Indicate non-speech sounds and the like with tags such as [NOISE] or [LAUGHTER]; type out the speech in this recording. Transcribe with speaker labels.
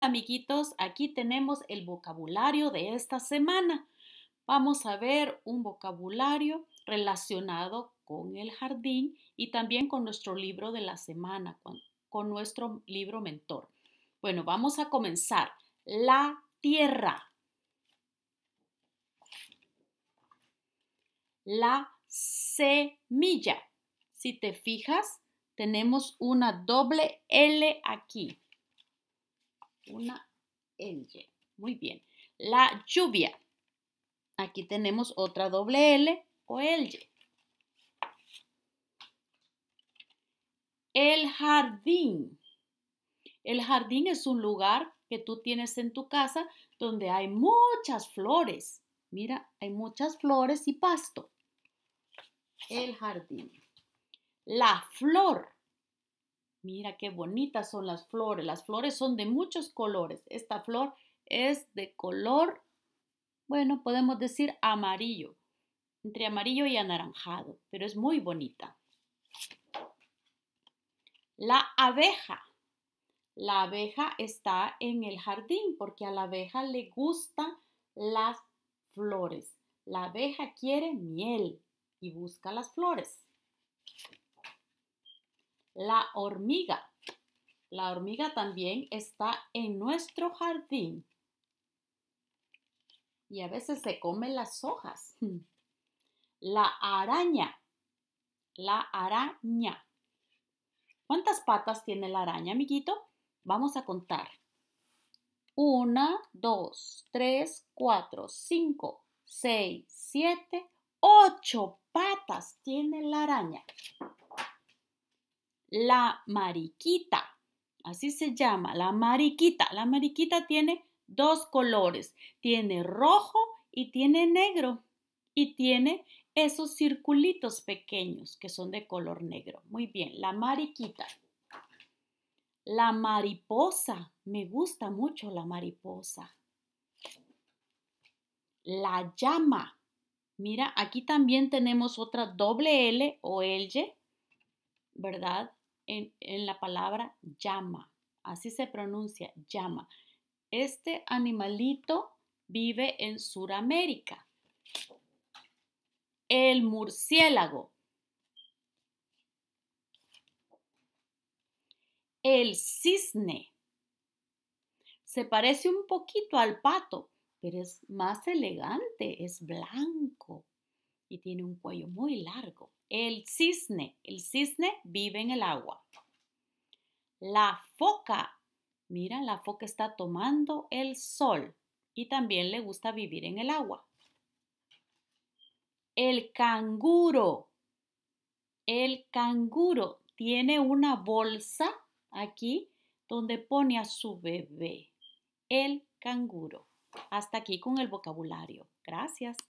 Speaker 1: amiguitos, aquí tenemos el vocabulario de esta semana. Vamos a ver un vocabulario relacionado con el jardín y también con nuestro libro de la semana, con, nuestro libro mentor. Bueno, vamos a comenzar. La tierra. La semilla. Si te fijas, tenemos una doble L aquí una L. Muy bien. La lluvia. Aquí tenemos otra doble L o L. El jardín. El jardín es un lugar que tú tienes en tu casa donde hay muchas flores. Mira, hay muchas flores y pasto. El jardín. La flor. Mira qué bonitas son las flores. Las flores son de muchos colores. Esta flor es de color, bueno, podemos decir amarillo, entre amarillo y anaranjado, pero es muy bonita. La abeja. La abeja está en el jardín porque a la abeja le gustan las flores. La abeja quiere miel y busca las flores. La hormiga. La hormiga también está en nuestro jardín. Y a veces se come las hojas. [LAUGHS] La araña. La araña. ¿Cuántas patas tiene la araña, amiguito? Vamos a contar. Una, dos, tres, cuatro, cinco, seis, siete, ocho patas tiene la araña la mariquita. Así se llama, la mariquita. La mariquita tiene dos colores. Tiene rojo y tiene negro. Y tiene esos circulitos pequeños que son de color negro. Muy bien, la mariquita. La mariposa. Me gusta mucho la mariposa. La llama. Mira, aquí también tenemos otra doble L o L, ¿verdad? en, la palabra llama. Así se pronuncia, llama. Este animalito vive en Sudamérica. El murciélago. El cisne. Se parece un poquito al pato, pero es más elegante, es blanco y tiene un cuello muy largo. El cisne. El cisne vive en el agua. La foca. Mira, la foca está tomando el sol y también le gusta vivir en el agua. El canguro. El canguro tiene una bolsa aquí donde pone a su bebé. El canguro. Hasta aquí con el vocabulario. Gracias.